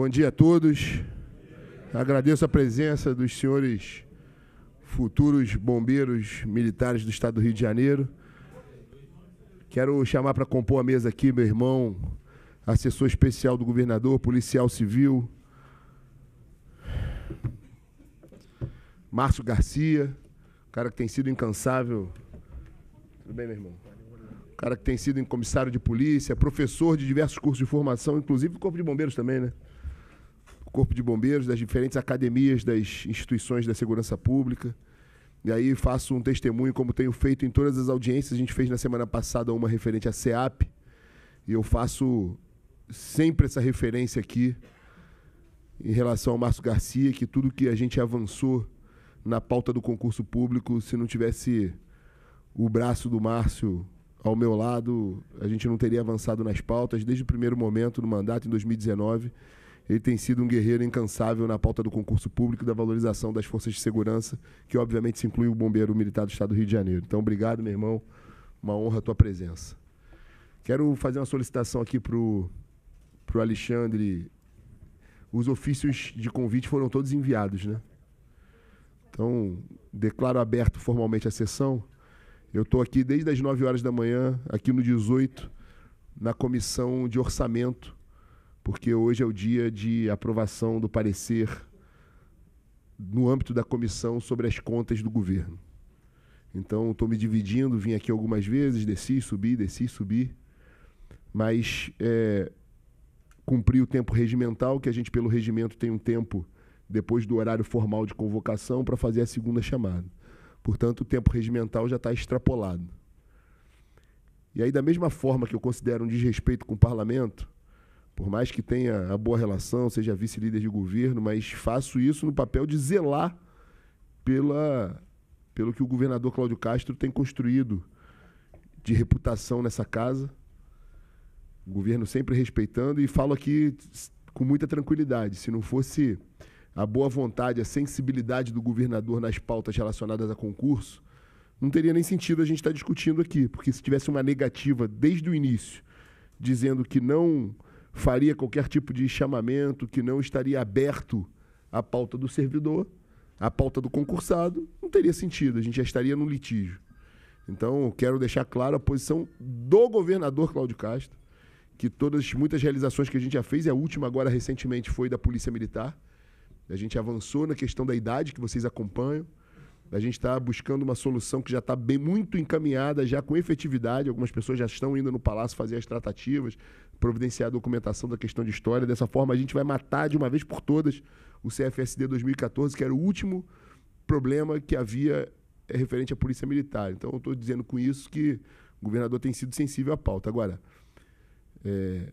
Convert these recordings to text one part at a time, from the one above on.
Bom dia a todos. Agradeço a presença dos senhores futuros bombeiros militares do estado do Rio de Janeiro. Quero chamar para compor a mesa aqui meu irmão, assessor especial do governador, policial civil, Márcio Garcia, cara que tem sido incansável. Tudo bem, meu irmão? Cara que tem sido comissário de polícia, professor de diversos cursos de formação, inclusive do Corpo de Bombeiros também, né? Corpo de Bombeiros, das diferentes academias das instituições da segurança pública. E aí faço um testemunho, como tenho feito em todas as audiências, a gente fez na semana passada uma referente à SEAP, e eu faço sempre essa referência aqui em relação ao Márcio Garcia, que tudo que a gente avançou na pauta do concurso público, se não tivesse o braço do Márcio ao meu lado, a gente não teria avançado nas pautas desde o primeiro momento do mandato, em 2019. Ele tem sido um guerreiro incansável na pauta do concurso público e da valorização das forças de segurança, que obviamente se inclui o Bombeiro Militar do Estado do Rio de Janeiro. Então, obrigado, meu irmão. Uma honra a tua presença. Quero fazer uma solicitação aqui para o Alexandre. Os ofícios de convite foram todos enviados, né? Então, declaro aberto formalmente a sessão. Eu estou aqui desde as 9 horas da manhã, aqui no 18, na comissão de orçamento, porque hoje é o dia de aprovação do parecer no âmbito da comissão sobre as contas do governo. Então, estou me dividindo, vim aqui algumas vezes, desci, subi, desci, subi, mas é, cumpri o tempo regimental, que a gente, pelo regimento, tem um tempo depois do horário formal de convocação para fazer a segunda chamada. Portanto, o tempo regimental já está extrapolado. E aí, da mesma forma que eu considero um desrespeito com o parlamento, por mais que tenha a boa relação, seja vice-líder de governo, mas faço isso no papel de zelar pela, pelo que o governador Cláudio Castro tem construído de reputação nessa casa. O governo sempre respeitando e falo aqui com muita tranquilidade. Se não fosse a boa vontade, a sensibilidade do governador nas pautas relacionadas a concurso, não teria nem sentido a gente estar discutindo aqui, porque se tivesse uma negativa desde o início, dizendo que não faria qualquer tipo de chamamento que não estaria aberto à pauta do servidor, à pauta do concursado, não teria sentido, a gente já estaria no litígio. Então, quero deixar claro a posição do governador Cláudio Castro, que todas muitas realizações que a gente já fez, e a última agora recentemente foi da Polícia Militar. A gente avançou na questão da idade que vocês acompanham. A gente está buscando uma solução que já está bem muito encaminhada, já com efetividade. Algumas pessoas já estão indo no palácio fazer as tratativas, providenciar a documentação da questão de história. Dessa forma, a gente vai matar de uma vez por todas o CFSD 2014, que era o último problema que havia eh, referente à polícia militar. Então, eu estou dizendo com isso que o governador tem sido sensível à pauta. Agora, é,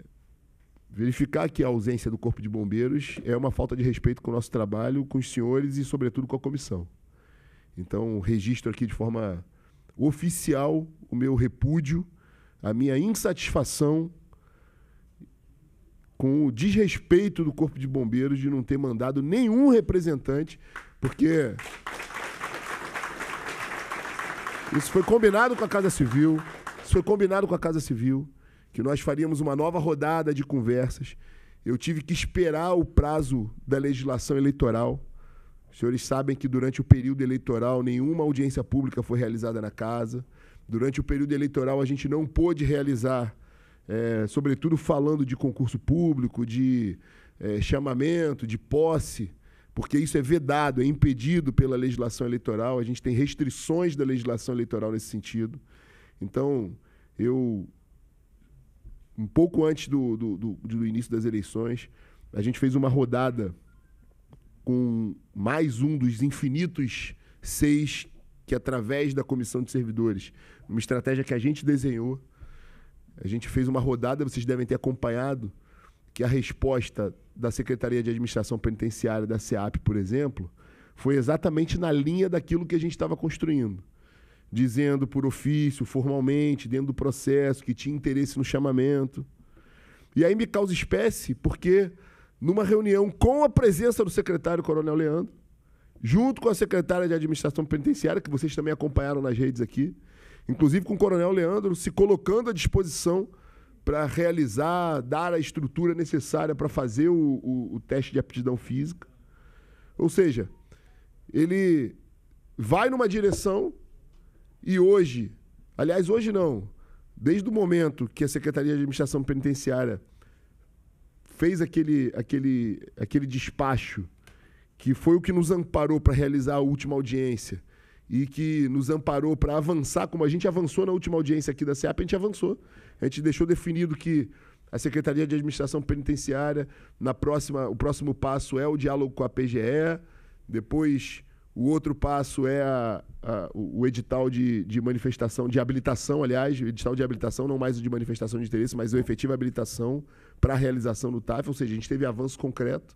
verificar que a ausência do Corpo de Bombeiros é uma falta de respeito com o nosso trabalho, com os senhores e, sobretudo, com a comissão. Então, registro aqui de forma oficial o meu repúdio, a minha insatisfação com o desrespeito do Corpo de Bombeiros de não ter mandado nenhum representante, porque isso foi combinado com a Casa Civil, isso foi combinado com a Casa Civil, que nós faríamos uma nova rodada de conversas. Eu tive que esperar o prazo da legislação eleitoral os senhores sabem que durante o período eleitoral nenhuma audiência pública foi realizada na casa. Durante o período eleitoral a gente não pôde realizar, é, sobretudo falando de concurso público, de é, chamamento, de posse, porque isso é vedado, é impedido pela legislação eleitoral. A gente tem restrições da legislação eleitoral nesse sentido. Então, eu um pouco antes do, do, do, do, início das eleições, a gente fez uma rodada com mais um dos infinitos seis que, através da comissão de servidores, uma estratégia que a gente desenhou, a gente fez uma rodada, vocês devem ter acompanhado, que a resposta da Secretaria de Administração Penitenciária, da SEAP, por exemplo, foi exatamente na linha daquilo que a gente estava construindo. Dizendo por ofício, formalmente, dentro do processo, que tinha interesse no chamamento. E aí me causa espécie, porque numa reunião com a presença do secretário Coronel Leandro, junto com a secretária de Administração Penitenciária, que vocês também acompanharam nas redes aqui, inclusive com o Coronel Leandro se colocando à disposição para realizar, dar a estrutura necessária para fazer o, o, o teste de aptidão física. Ou seja, ele vai numa direção e hoje, aliás, hoje não, desde o momento que a Secretaria de Administração Penitenciária fez aquele, aquele, aquele despacho que foi o que nos amparou para realizar a última audiência e que nos amparou para avançar, como a gente avançou na última audiência aqui da SEAP, a gente avançou. A gente deixou definido que a Secretaria de Administração Penitenciária, na próxima, o próximo passo é o diálogo com a PGE, depois o outro passo é a, a, o edital de, de, manifestação, de habilitação, aliás, o edital de habilitação, não mais o de manifestação de interesse, mas o efetiva habilitação para a realização do TAF, ou seja, a gente teve avanço concreto.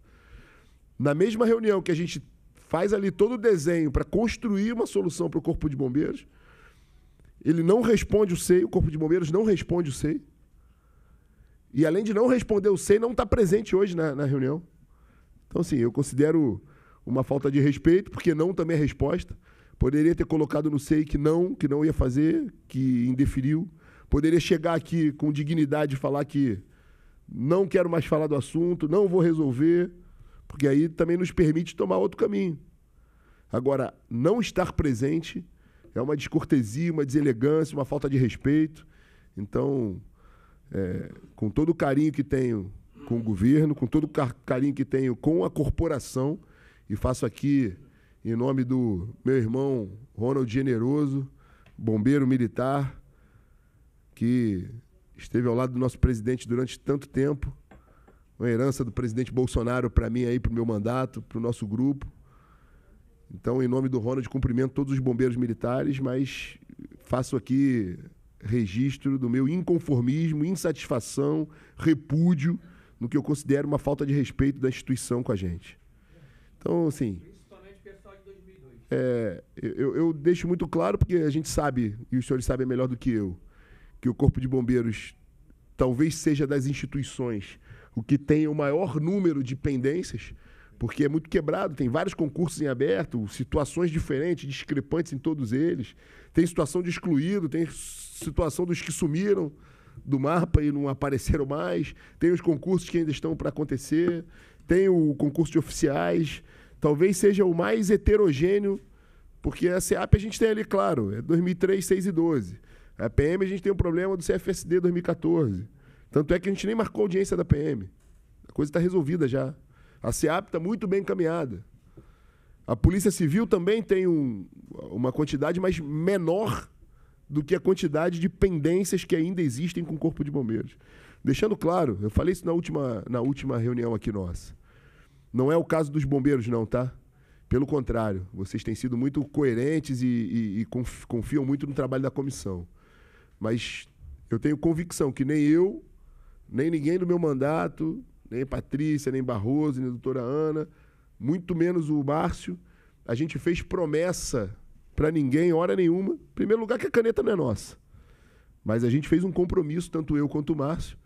Na mesma reunião que a gente faz ali todo o desenho para construir uma solução para o Corpo de Bombeiros, ele não responde o SEI, o Corpo de Bombeiros não responde o SEI. E além de não responder o SEI, não está presente hoje na, na reunião. Então, assim, eu considero uma falta de respeito, porque não também é resposta. Poderia ter colocado no sei que não, que não ia fazer, que indeferiu. Poderia chegar aqui com dignidade e falar que não quero mais falar do assunto, não vou resolver, porque aí também nos permite tomar outro caminho. Agora, não estar presente é uma descortesia, uma deselegância, uma falta de respeito. Então, é, com todo o carinho que tenho com o governo, com todo o carinho que tenho com a corporação, e faço aqui, em nome do meu irmão Ronald Generoso, bombeiro militar, que esteve ao lado do nosso presidente durante tanto tempo. Uma herança do presidente Bolsonaro para mim aí, para o meu mandato, para o nosso grupo. Então, em nome do Ronald, cumprimento todos os bombeiros militares, mas faço aqui registro do meu inconformismo, insatisfação, repúdio no que eu considero uma falta de respeito da instituição com a gente. Então, assim. Principalmente o pessoal é de 2002. É, eu, eu deixo muito claro, porque a gente sabe, e os senhores sabem melhor do que eu, que o Corpo de Bombeiros talvez seja das instituições o que tem o maior número de pendências, porque é muito quebrado, tem vários concursos em aberto, situações diferentes, discrepantes em todos eles. Tem situação de excluído, tem situação dos que sumiram do mapa e não apareceram mais, tem os concursos que ainda estão para acontecer tem o concurso de oficiais, talvez seja o mais heterogêneo, porque a CEAP a gente tem ali, claro, é 2003, 6 e 12. A PM a gente tem um problema do CFSD 2014. Tanto é que a gente nem marcou audiência da PM. A coisa está resolvida já. A CEAP está muito bem encaminhada. A Polícia Civil também tem um, uma quantidade, mas menor do que a quantidade de pendências que ainda existem com o Corpo de Bombeiros. Deixando claro, eu falei isso na última, na última reunião aqui nossa. Não é o caso dos bombeiros, não, tá? Pelo contrário, vocês têm sido muito coerentes e, e, e confiam muito no trabalho da comissão. Mas eu tenho convicção que nem eu, nem ninguém do meu mandato, nem Patrícia, nem Barroso, nem doutora Ana, muito menos o Márcio, a gente fez promessa para ninguém, hora nenhuma. Em primeiro lugar, que a caneta não é nossa. Mas a gente fez um compromisso, tanto eu quanto o Márcio,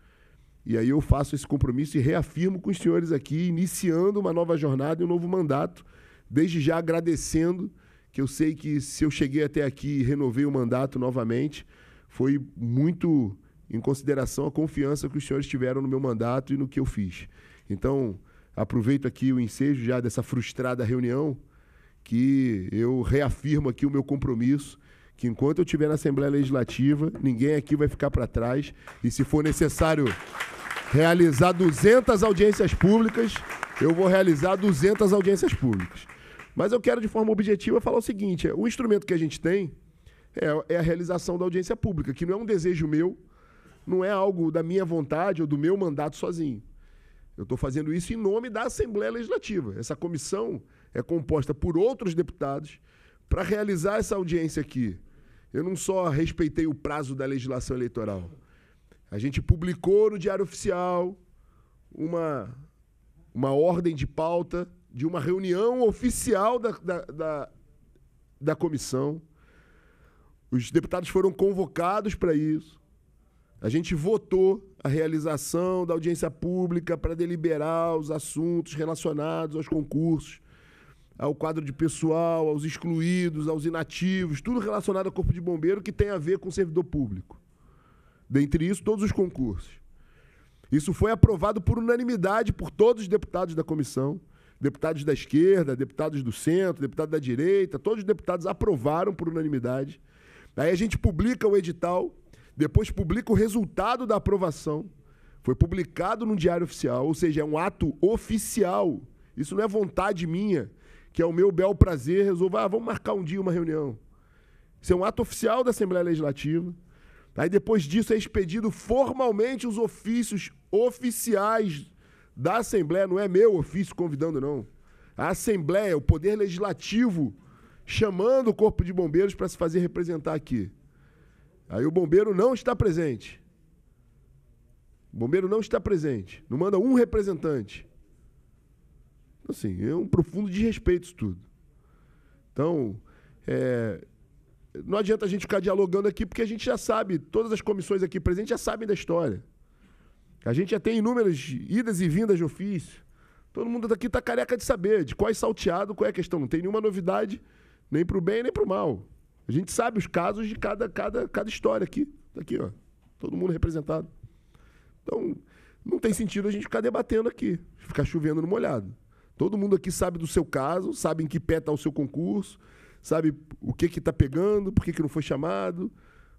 e aí eu faço esse compromisso e reafirmo com os senhores aqui, iniciando uma nova jornada e um novo mandato, desde já agradecendo, que eu sei que se eu cheguei até aqui e renovei o mandato novamente, foi muito em consideração a confiança que os senhores tiveram no meu mandato e no que eu fiz. Então, aproveito aqui o ensejo já dessa frustrada reunião, que eu reafirmo aqui o meu compromisso que enquanto eu estiver na Assembleia Legislativa, ninguém aqui vai ficar para trás. E se for necessário realizar 200 audiências públicas, eu vou realizar 200 audiências públicas. Mas eu quero, de forma objetiva, falar o seguinte: é, o instrumento que a gente tem é, é a realização da audiência pública, que não é um desejo meu, não é algo da minha vontade ou do meu mandato sozinho. Eu estou fazendo isso em nome da Assembleia Legislativa. Essa comissão é composta por outros deputados para realizar essa audiência aqui. Eu não só respeitei o prazo da legislação eleitoral, a gente publicou no Diário Oficial uma, uma ordem de pauta de uma reunião oficial da, da, da, da comissão. Os deputados foram convocados para isso. A gente votou a realização da audiência pública para deliberar os assuntos relacionados aos concursos, ao quadro de pessoal, aos excluídos, aos inativos, tudo relacionado ao Corpo de Bombeiro que tem a ver com servidor público. Dentre isso, todos os concursos. Isso foi aprovado por unanimidade por todos os deputados da comissão, deputados da esquerda, deputados do centro, deputados da direita, todos os deputados aprovaram por unanimidade. Aí a gente publica o edital, depois publica o resultado da aprovação. Foi publicado no Diário Oficial, ou seja, é um ato oficial. Isso não é vontade minha, que é o meu bel prazer resolver, ah, vamos marcar um dia uma reunião. Isso é um ato oficial da Assembleia Legislativa. Aí depois disso é expedido formalmente os ofícios oficiais da Assembleia, não é meu ofício convidando, não. A Assembleia, o Poder Legislativo, chamando o Corpo de Bombeiros para se fazer representar aqui. Aí o bombeiro não está presente. O bombeiro não está presente. Não manda um representante. Então, assim, é um profundo desrespeito isso tudo. Então, é, não adianta a gente ficar dialogando aqui, porque a gente já sabe, todas as comissões aqui presentes já sabem da história. A gente já tem inúmeras idas e vindas de ofício. Todo mundo daqui está careca de saber de qual é salteado, qual é a questão. Não tem nenhuma novidade, nem para o bem, nem para o mal. A gente sabe os casos de cada, cada, cada história aqui. Tá aqui, ó. Todo mundo representado. Então, não tem sentido a gente ficar debatendo aqui, ficar chovendo no molhado. Todo mundo aqui sabe do seu caso, sabe em que pé está o seu concurso, sabe o que que está pegando, por que, que não foi chamado,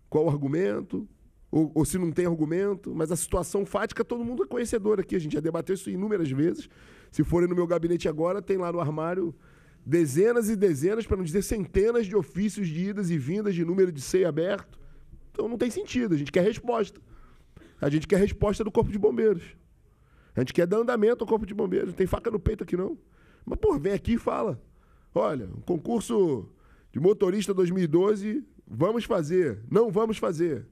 qual o argumento, ou, ou, se não tem argumento, mas a situação fática todo mundo é conhecedor aqui, a gente já debateu isso inúmeras vezes. Se forem no meu gabinete agora, tem lá no armário dezenas e dezenas, para não dizer centenas de ofícios de idas e vindas de número de ceia aberto. Então não tem sentido, a gente quer resposta. A gente quer resposta do Corpo de Bombeiros. A gente quer dar andamento ao Corpo de Bombeiros, não tem faca no peito aqui não. Mas, pô, vem aqui e fala. Olha, um concurso de motorista 2012, vamos fazer, não vamos fazer.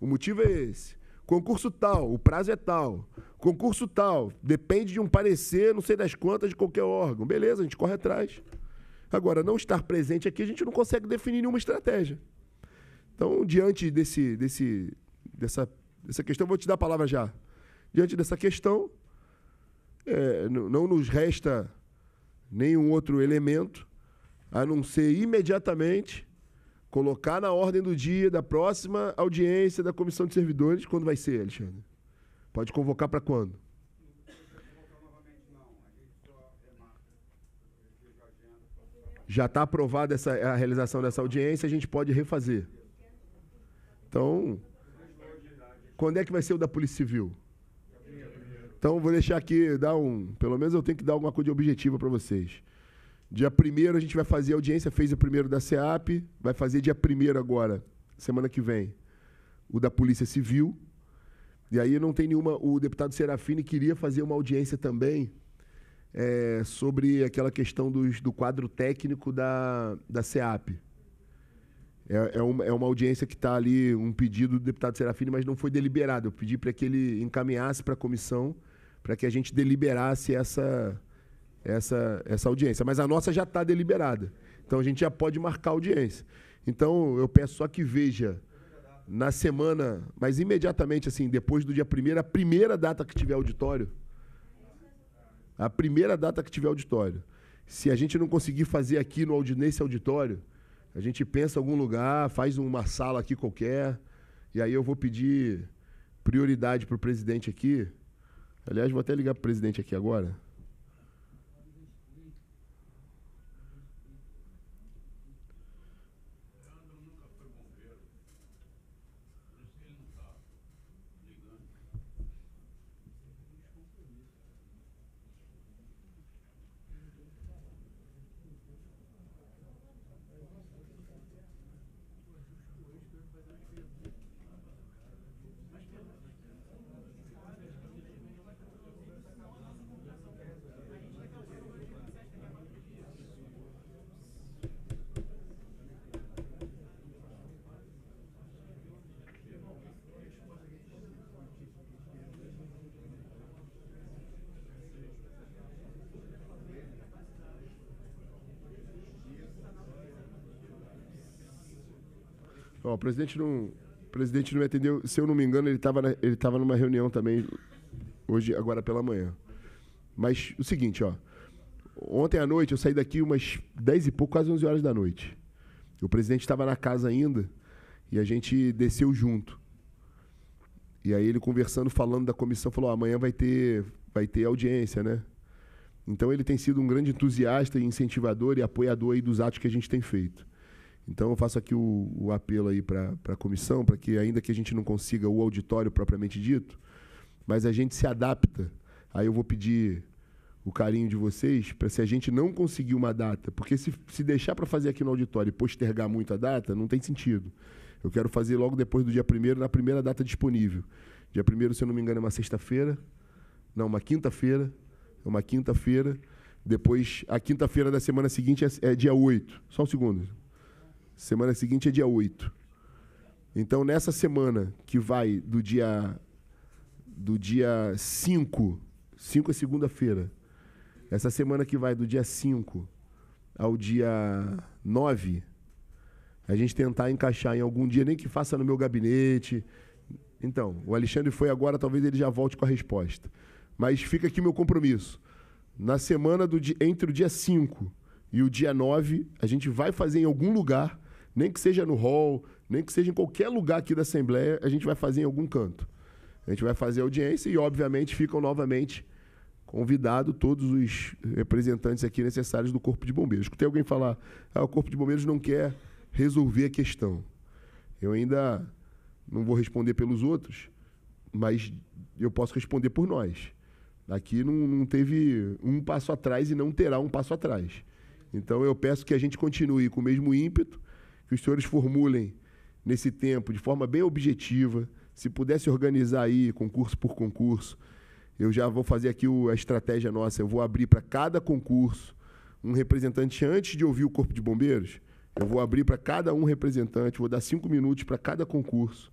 O motivo é esse. Concurso tal, o prazo é tal. Concurso tal, depende de um parecer, não sei das quantas, de qualquer órgão. Beleza, a gente corre atrás. Agora, não estar presente aqui, a gente não consegue definir nenhuma estratégia. Então, diante desse, desse, dessa, dessa questão, vou te dar a palavra já. Diante dessa questão, é, não nos resta nenhum outro elemento, a não ser imediatamente colocar na ordem do dia da próxima audiência da comissão de servidores. Quando vai ser, Alexandre? Pode convocar para quando? Já está aprovada essa, a realização dessa audiência, a gente pode refazer. Então, quando é que vai ser o da Polícia Civil? Então vou deixar aqui, dar um. Pelo menos eu tenho que dar alguma coisa de objetiva para vocês. Dia 1 a gente vai fazer audiência, fez o primeiro da SEAP, vai fazer dia 1 agora, semana que vem, o da Polícia Civil. E aí não tem nenhuma. O deputado Serafini queria fazer uma audiência também é, sobre aquela questão dos, do quadro técnico da, da SEAP. É, é, uma, é uma audiência que está ali, um pedido do deputado Serafini, mas não foi deliberado. Eu pedi para que ele encaminhasse para a comissão para que a gente deliberasse essa, essa, essa audiência. Mas a nossa já está deliberada. Então a gente já pode marcar a audiência. Então eu peço só que veja na semana, mas imediatamente, assim, depois do dia primeiro, a primeira data que tiver auditório. A primeira data que tiver auditório. Se a gente não conseguir fazer aqui no, nesse auditório, a gente pensa em algum lugar, faz uma sala aqui qualquer, e aí eu vou pedir prioridade para o presidente aqui, Aliás, vou até ligar pro presidente aqui agora. Ó, o presidente não, presidente não me atendeu. Se eu não me engano, ele estava ele tava numa reunião também hoje, agora pela manhã. Mas o seguinte, ó. Ontem à noite eu saí daqui umas 10 e pouco, quase 11 horas da noite. O presidente estava na casa ainda e a gente desceu junto. E aí ele conversando, falando da comissão, falou: ah, amanhã vai ter, vai ter audiência, né? Então ele tem sido um grande entusiasta e incentivador e apoiador aí dos atos que a gente tem feito. Então eu faço aqui o, o apelo aí para a comissão, para que ainda que a gente não consiga o auditório propriamente dito, mas a gente se adapta. Aí eu vou pedir o carinho de vocês para se a gente não conseguir uma data, porque se, se deixar para fazer aqui no auditório e postergar muito a data, não tem sentido. Eu quero fazer logo depois do dia 1 na primeira data disponível. Dia 1 se eu não me engano, é uma sexta-feira. Não, uma quinta-feira. É uma quinta-feira. Depois, a quinta-feira da semana seguinte é, é dia 8. Só um segundo. Semana seguinte é dia 8. Então, nessa semana que vai do dia do dia 5, 5 é segunda-feira. Essa semana que vai do dia 5 ao dia 9, a gente tentar encaixar em algum dia, nem que faça no meu gabinete. Então, o Alexandre foi agora, talvez ele já volte com a resposta. Mas fica aqui meu compromisso. Na semana do dia, entre o dia 5 e o dia 9, a gente vai fazer em algum lugar nem que seja no hall, nem que seja em qualquer lugar aqui da Assembleia, a gente vai fazer em algum canto. A gente vai fazer audiência e, obviamente, ficam novamente convidados todos os representantes aqui necessários do Corpo de Bombeiros. Escutei alguém falar, ah, o Corpo de Bombeiros não quer resolver a questão. Eu ainda não vou responder pelos outros, mas eu posso responder por nós. Aqui não, não teve um passo atrás e não terá um passo atrás. Então eu peço que a gente continue com o mesmo ímpeto, que os senhores formulem nesse tempo de forma bem objetiva, se pudesse organizar aí concurso por concurso. Eu já vou fazer aqui o, a estratégia nossa, eu vou abrir para cada concurso um representante antes de ouvir o Corpo de Bombeiros. Eu vou abrir para cada um representante, vou dar cinco minutos para cada concurso.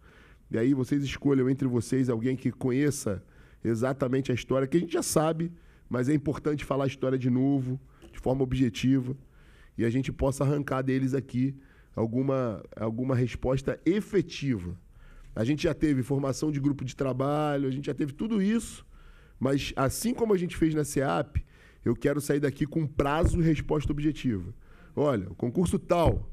E aí vocês escolham entre vocês alguém que conheça exatamente a história, que a gente já sabe, mas é importante falar a história de novo, de forma objetiva, e a gente possa arrancar deles aqui alguma, alguma resposta efetiva. A gente já teve formação de grupo de trabalho, a gente já teve tudo isso, mas assim como a gente fez na SEAP, eu quero sair daqui com prazo e resposta objetiva. Olha, o concurso tal,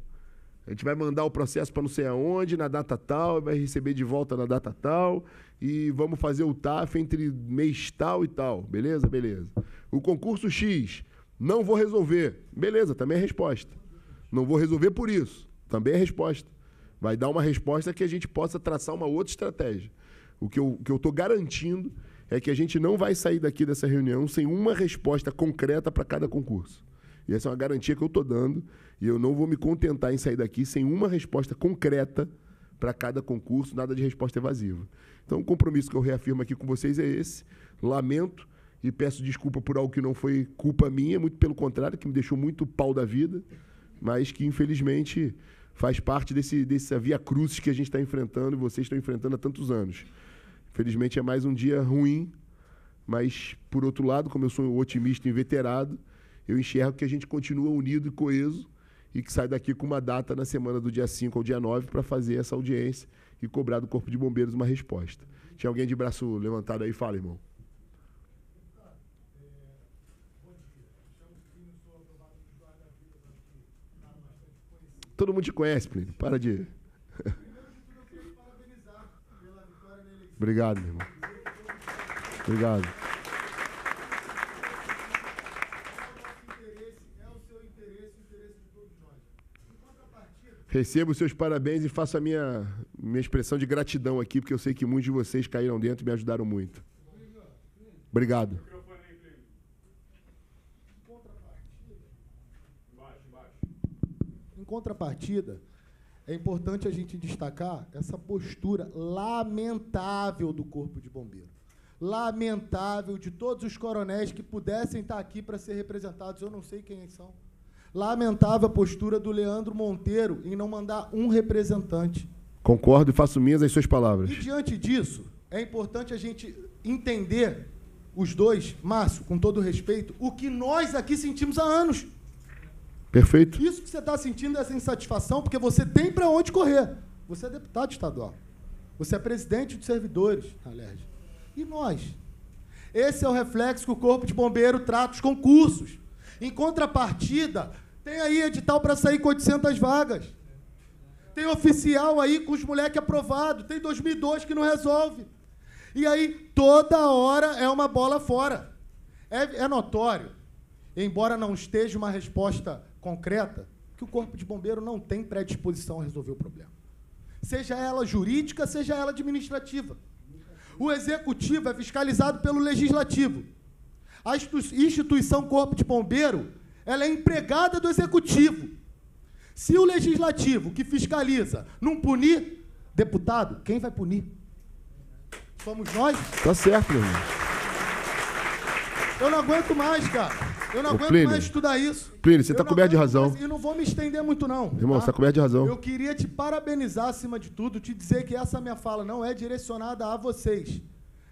a gente vai mandar o processo para não sei aonde, na data tal, vai receber de volta na data tal, e vamos fazer o TAF entre mês tal e tal. Beleza? Beleza. O concurso X, não vou resolver. Beleza, também é resposta. Não vou resolver por isso. Também é resposta. Vai dar uma resposta que a gente possa traçar uma outra estratégia. O que eu estou garantindo é que a gente não vai sair daqui dessa reunião sem uma resposta concreta para cada concurso. E essa é uma garantia que eu estou dando, e eu não vou me contentar em sair daqui sem uma resposta concreta para cada concurso, nada de resposta evasiva. Então, o compromisso que eu reafirmo aqui com vocês é esse. Lamento e peço desculpa por algo que não foi culpa minha, muito pelo contrário, que me deixou muito pau da vida mas que infelizmente faz parte desse, dessa via cruz que a gente está enfrentando e vocês estão enfrentando há tantos anos. Infelizmente é mais um dia ruim, mas por outro lado, como eu sou um otimista inveterado, eu enxergo que a gente continua unido e coeso e que sai daqui com uma data na semana do dia 5 ao dia 9 para fazer essa audiência e cobrar do Corpo de Bombeiros uma resposta. Tinha alguém de braço levantado aí? Fala, irmão. Todo mundo te conhece, Plínio. Para de. Obrigado, meu irmão. Obrigado. Recebo os seus parabéns e faço a minha, minha expressão de gratidão aqui, porque eu sei que muitos de vocês caíram dentro e me ajudaram muito. Obrigado. contrapartida, é importante a gente destacar essa postura lamentável do Corpo de Bombeiro. Lamentável de todos os coronéis que pudessem estar aqui para ser representados, eu não sei quem são. Lamentável a postura do Leandro Monteiro em não mandar um representante. Concordo e faço minhas as suas palavras. E diante disso, é importante a gente entender, os dois, Márcio, com todo respeito, o que nós aqui sentimos há anos. Perfeito. Isso que você está sentindo, é essa insatisfação, porque você tem para onde correr. Você é deputado estadual. Você é presidente dos servidores na E nós? Esse é o reflexo que o Corpo de Bombeiro trata os concursos. Em contrapartida, tem aí edital para sair com 800 vagas. Tem oficial aí com os moleques aprovados. Tem 2002 que não resolve. E aí, toda hora é uma bola fora. É, é notório, embora não esteja uma resposta concreta que o Corpo de Bombeiro não tem predisposição a resolver o problema. Seja ela jurídica, seja ela administrativa. O executivo é fiscalizado pelo legislativo. A instituição Corpo de Bombeiro, ela é empregada do executivo. Se o legislativo que fiscaliza não punir, deputado, quem vai punir? Somos nós? Tá certo, meu irmão. Eu não aguento mais, cara. Eu não aguento Plínio, mais estudar isso. Plínio, você está coberto de razão. Mais, e não vou me estender muito, não. Irmão, tá? você está coberto de razão. Eu queria te parabenizar, acima de tudo, te dizer que essa minha fala não é direcionada a vocês,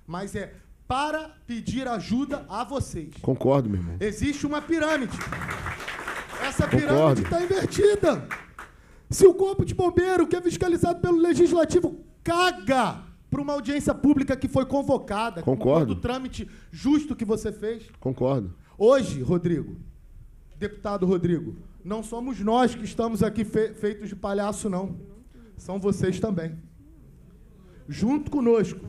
mas é para pedir ajuda a vocês. Concordo, meu irmão. Existe uma pirâmide. Essa pirâmide está invertida. Se o corpo de bombeiro, que é fiscalizado pelo legislativo, caga para uma audiência pública que foi convocada, concordo, do trâmite justo que você fez. Concordo. Hoje, Rodrigo, deputado Rodrigo, não somos nós que estamos aqui fe feitos de palhaço, não. São vocês também. Junto conosco.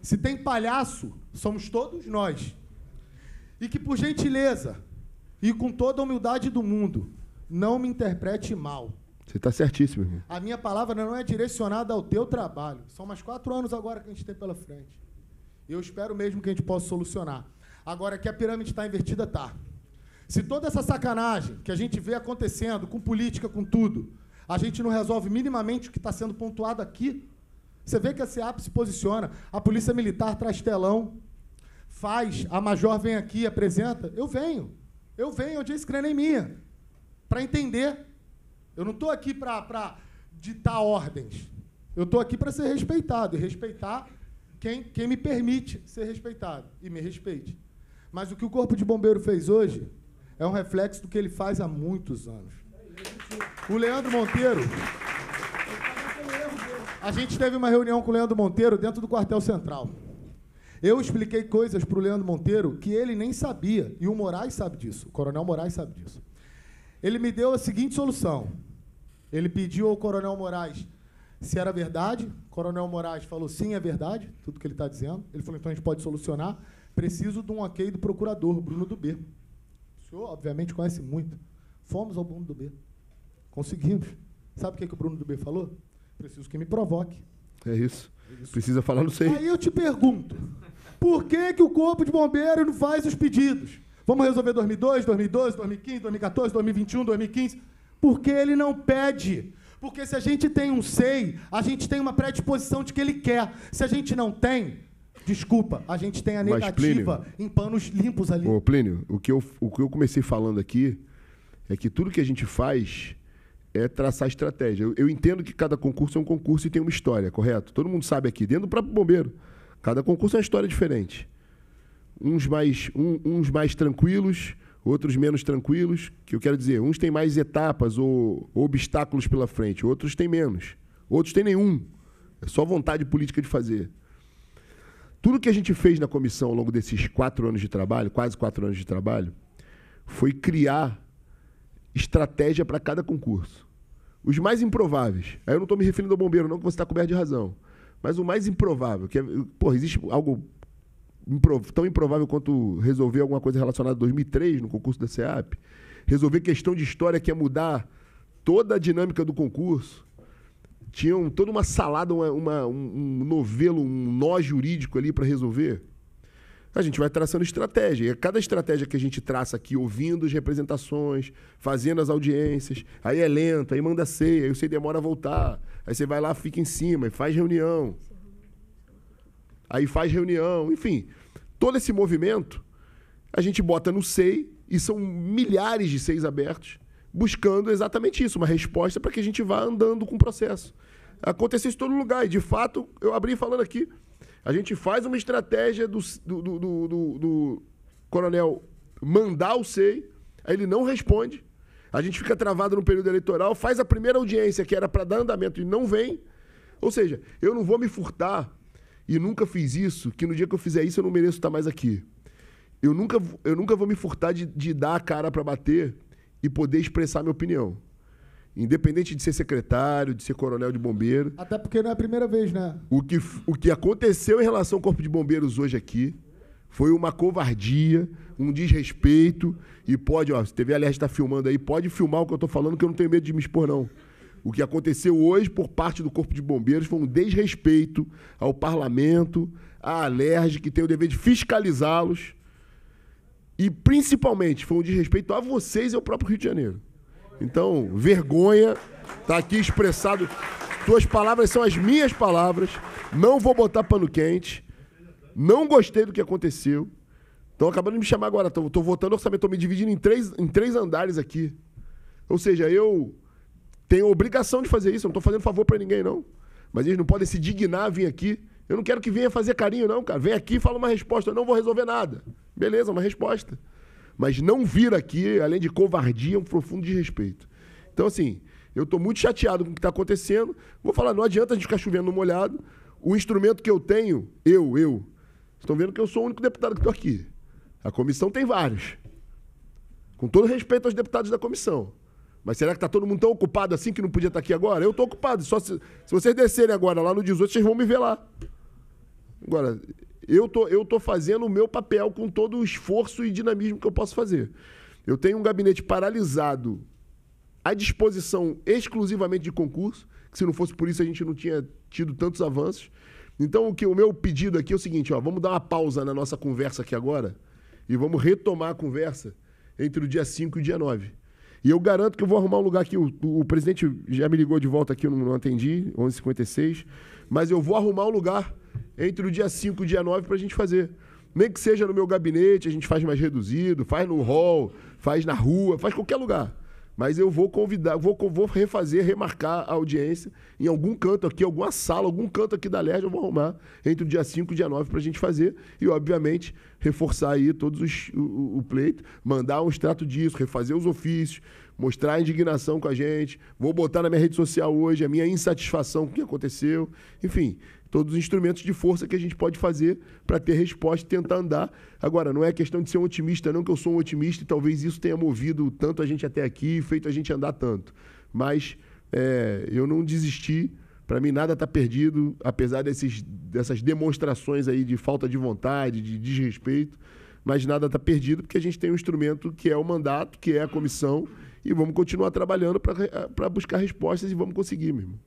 Se tem palhaço, somos todos nós. E que, por gentileza, e com toda a humildade do mundo, não me interprete mal. Você está certíssimo. Irmão. A minha palavra não é direcionada ao teu trabalho. São mais quatro anos agora que a gente tem pela frente. Eu espero mesmo que a gente possa solucionar. Agora que a pirâmide está invertida, tá. Se toda essa sacanagem que a gente vê acontecendo com política, com tudo, a gente não resolve minimamente o que está sendo pontuado aqui, você vê que a SEAP se posiciona, a Polícia Militar traz telão, faz, a Major vem aqui, apresenta, eu venho. Eu venho eu disse creem é em minha, para entender. Eu não estou aqui para ditar ordens. Eu estou aqui para ser respeitado e respeitar quem, quem me permite ser respeitado e me respeite. Mas o que o Corpo de Bombeiro fez hoje é um reflexo do que ele faz há muitos anos. O Leandro Monteiro. A gente teve uma reunião com o Leandro Monteiro dentro do quartel central. Eu expliquei coisas para o Leandro Monteiro que ele nem sabia, e o Moraes sabe disso, o Coronel Moraes sabe disso. Ele me deu a seguinte solução. Ele pediu ao Coronel Moraes se era verdade. O Coronel Moraes falou sim, é verdade, tudo que ele está dizendo. Ele falou, então a gente pode solucionar. Preciso de um ok do procurador, Bruno do B. O senhor, obviamente, conhece muito. Fomos ao Bruno do B. Conseguimos. Sabe o que, é que o Bruno do B falou? Preciso que me provoque. É isso. É isso. Precisa falar, não sei. Aí eu te pergunto, por que, que o Corpo de Bombeiro não faz os pedidos? Vamos resolver 2002, 2012, 2015, 2014, 2021, 2015? Porque ele não pede. Porque se a gente tem um sei, a gente tem uma predisposição de que ele quer. Se a gente não tem, Desculpa, a gente tem a negativa Plínio, em panos limpos ali. Ô, Plínio, o que, eu, o que eu comecei falando aqui é que tudo que a gente faz é traçar estratégia. Eu, eu entendo que cada concurso é um concurso e tem uma história, correto? Todo mundo sabe aqui, dentro do próprio bombeiro. Cada concurso é uma história diferente. Uns mais, um, uns mais tranquilos, outros menos tranquilos. Que eu quero dizer, uns têm mais etapas ou, ou obstáculos pela frente, outros têm menos. Outros têm nenhum. É só vontade política de fazer. Tudo que a gente fez na comissão ao longo desses quatro anos de trabalho, quase quatro anos de trabalho, foi criar estratégia para cada concurso. Os mais improváveis. Aí eu não estou me referindo ao bombeiro, não, que você está coberto de razão. Mas o mais improvável, que é, porra, existe algo tão improvável quanto resolver alguma coisa relacionada a 2003 no concurso da SEAP, resolver questão de história que é mudar toda a dinâmica do concurso, tinham toda uma salada, uma, uma um, novelo, um nó jurídico ali para resolver. A gente vai traçando estratégia. E cada estratégia que a gente traça aqui, ouvindo as representações, fazendo as audiências, aí é lenta, aí manda ceia, aí você demora a voltar. Aí você vai lá, fica em cima, e faz reunião. Aí faz reunião, enfim. Todo esse movimento, a gente bota no SEI, e são milhares de seis abertos, buscando exatamente isso, uma resposta para que a gente vá andando com o processo. Aconteceu isso em todo lugar, e de fato, eu abri falando aqui, a gente faz uma estratégia do, do, do, do, do coronel mandar o SEI, aí ele não responde, a gente fica travado no período eleitoral, faz a primeira audiência que era para dar andamento e não vem. Ou seja, eu não vou me furtar, e nunca fiz isso, que no dia que eu fizer isso eu não mereço estar mais aqui. Eu nunca, eu nunca vou me furtar de, de dar a cara para bater e poder expressar minha opinião. Independente de ser secretário, de ser coronel de bombeiro. Até porque não é a primeira vez, né? O que, o que aconteceu em relação ao Corpo de Bombeiros hoje aqui foi uma covardia, um desrespeito. E pode, ó, se TV Alerta está filmando aí, pode filmar o que eu estou falando, que eu não tenho medo de me expor, não. O que aconteceu hoje por parte do Corpo de Bombeiros foi um desrespeito ao parlamento, à Alerj, que tem o dever de fiscalizá-los e principalmente foi um desrespeito a vocês e ao próprio Rio de Janeiro. Então, vergonha, tá aqui expressado. Tuas palavras são as minhas palavras. Não vou botar pano quente. Não gostei do que aconteceu. Estão acabando de me chamar agora. Estou votando orçamento, estou me dividindo em três, em três andares aqui. Ou seja, eu tenho obrigação de fazer isso. Eu não estou fazendo favor para ninguém, não. Mas eles não podem se dignar a vir aqui. Eu não quero que venha fazer carinho, não, cara. Vem aqui e fala uma resposta. Eu não vou resolver nada. Beleza, uma resposta. Mas não vir aqui, além de covardia, é um profundo desrespeito. Então, assim, eu estou muito chateado com o que está acontecendo. Vou falar, não adianta a gente ficar chovendo no molhado. O instrumento que eu tenho, eu, eu, estão vendo que eu sou o único deputado que estou aqui. A comissão tem vários. Com todo respeito aos deputados da comissão. Mas será que está todo mundo tão ocupado assim que não podia estar tá aqui agora? Eu estou ocupado. Só se, se vocês descerem agora lá no 18, vocês vão me ver lá. Agora, eu tô, eu tô fazendo o meu papel com todo o esforço e dinamismo que eu posso fazer. Eu tenho um gabinete paralisado à disposição exclusivamente de concurso, que se não fosse por isso a gente não tinha tido tantos avanços. Então, o que o meu pedido aqui é o seguinte, ó, vamos dar uma pausa na nossa conversa aqui agora e vamos retomar a conversa entre o dia 5 e o dia 9. E eu garanto que eu vou arrumar um lugar aqui. O, o presidente já me ligou de volta aqui, eu não, não atendi, 11h56. Mas eu vou arrumar um lugar entre o dia 5 e o dia 9 para a gente fazer. Nem que seja no meu gabinete, a gente faz mais reduzido, faz no hall, faz na rua, faz qualquer lugar. Mas eu vou convidar, vou, vou refazer, remarcar a audiência em algum canto aqui, alguma sala, algum canto aqui da Lerja, eu vou arrumar entre o dia 5 e o dia 9 para a gente fazer. E, obviamente, reforçar aí todos os, o, o pleito, mandar um extrato disso, refazer os ofícios, mostrar a indignação com a gente. Vou botar na minha rede social hoje a minha insatisfação com o que aconteceu. Enfim, todos os instrumentos de força que a gente pode fazer para ter resposta e tentar andar. Agora, não é questão de ser um otimista, não que eu sou um otimista e talvez isso tenha movido tanto a gente até aqui e feito a gente andar tanto. Mas é, eu não desisti. Para mim, nada está perdido, apesar desses, dessas demonstrações aí de falta de vontade, de desrespeito. Mas nada está perdido, porque a gente tem um instrumento que é o mandato, que é a comissão, e vamos continuar trabalhando para buscar respostas e vamos conseguir, meu irmão.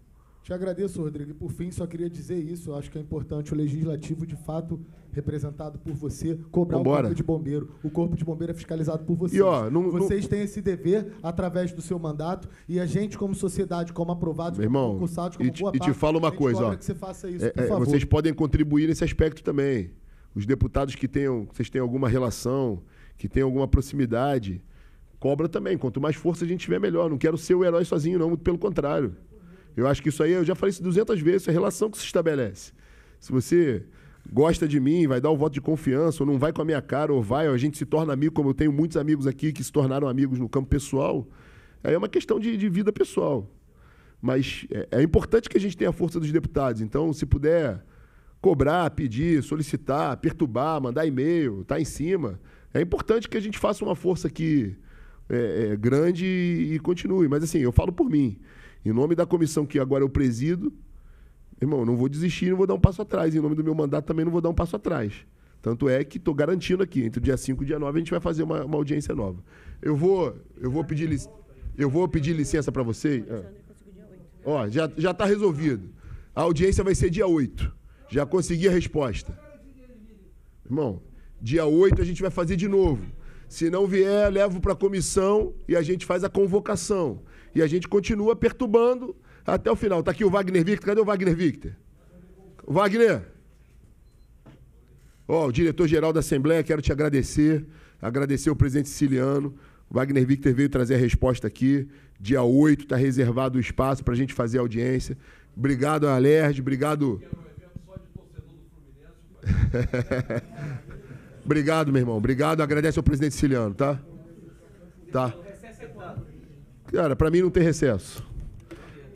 Te agradeço, Rodrigo. E por fim, só queria dizer isso. Eu acho que é importante o legislativo, de fato, representado por você, cobrar Vambora. o corpo de bombeiro. O corpo de bombeiro é fiscalizado por vocês. E, ó, não, vocês não... têm esse dever através do seu mandato e a gente, como sociedade, como aprovados, como irmão, como concursados, como e, boa e te falo uma coisa, ó. Que você faça isso, é, por é, favor. Vocês podem contribuir nesse aspecto também. Os deputados que tenham, vocês têm alguma relação, que tenham alguma proximidade, cobra também. Quanto mais força a gente tiver, melhor. Não quero ser o herói sozinho, não. Muito pelo contrário. Eu acho que isso aí, eu já falei isso 200 vezes, é a relação que se estabelece. Se você gosta de mim, vai dar o voto de confiança, ou não vai com a minha cara, ou vai, ou a gente se torna amigo, como eu tenho muitos amigos aqui que se tornaram amigos no campo pessoal, aí é uma questão de, de vida pessoal. Mas é, é, importante que a gente tenha a força dos deputados. Então, se puder cobrar, pedir, solicitar, perturbar, mandar e-mail, tá em cima, é importante que a gente faça uma força aqui é, é, grande e, e continue. Mas assim, eu falo por mim. Em nome da comissão que agora eu presido, irmão, não vou desistir, não vou dar um passo atrás. Em nome do meu mandato também não vou dar um passo atrás. Tanto é que estou garantindo aqui, entre o dia 5 e o dia 9 a gente vai fazer uma, uma audiência nova. Eu vou, eu vou pedir, eu vou pedir licença para vocês. Ah. Ó, já já está resolvido. A audiência vai ser dia 8. Já consegui a resposta. Irmão, dia 8 a gente vai fazer de novo. Se não vier, levo para a comissão e a gente faz a convocação. E a gente continua perturbando até o final. Está aqui o Wagner Victor. Cadê o Wagner Victor? Wagner! Ó, oh, o diretor-geral da Assembleia, quero te agradecer. Agradecer o presidente siciliano. Wagner Victor veio trazer a resposta aqui. Dia 8 está reservado o espaço para a gente fazer a audiência. Obrigado, Alerj. Obrigado. obrigado, meu irmão. Obrigado. Agradece ao presidente Siciliano, tá? Tá. Cara, para mim não tem recesso.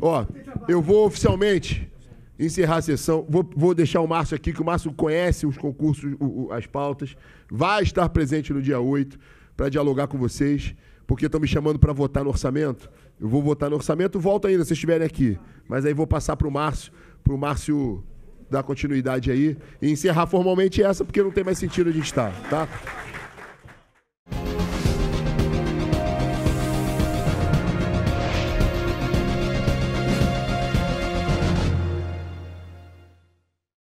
Ó, eu vou oficialmente encerrar a sessão. Vou, vou deixar o Márcio aqui, que o Márcio conhece os concursos, o, o, as pautas. Vai estar presente no dia 8 para dialogar com vocês, porque estão me chamando para votar no orçamento. Eu vou votar no orçamento, volto ainda se estiverem aqui. Mas aí vou passar para o Márcio, para o Márcio dar continuidade aí e encerrar formalmente essa, porque não tem mais sentido a gente estar, tá?